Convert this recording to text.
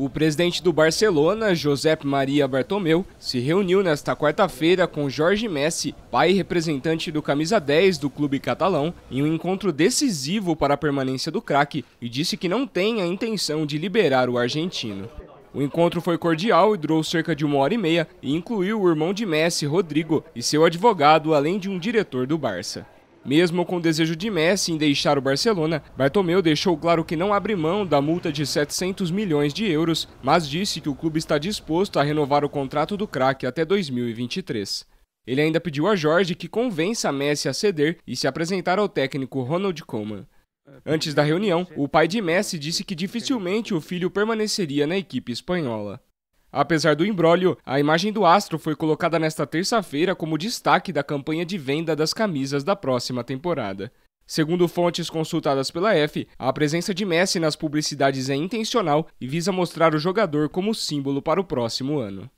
O presidente do Barcelona, Josep Maria Bartomeu, se reuniu nesta quarta-feira com Jorge Messi, pai representante do camisa 10 do clube catalão, em um encontro decisivo para a permanência do craque e disse que não tem a intenção de liberar o argentino. O encontro foi cordial e durou cerca de uma hora e meia e incluiu o irmão de Messi, Rodrigo, e seu advogado, além de um diretor do Barça. Mesmo com o desejo de Messi em deixar o Barcelona, Bartomeu deixou claro que não abre mão da multa de 700 milhões de euros, mas disse que o clube está disposto a renovar o contrato do craque até 2023. Ele ainda pediu a Jorge que convença Messi a ceder e se apresentar ao técnico Ronald Koeman. Antes da reunião, o pai de Messi disse que dificilmente o filho permaneceria na equipe espanhola. Apesar do imbróglio, a imagem do astro foi colocada nesta terça-feira como destaque da campanha de venda das camisas da próxima temporada. Segundo fontes consultadas pela F, a presença de Messi nas publicidades é intencional e visa mostrar o jogador como símbolo para o próximo ano.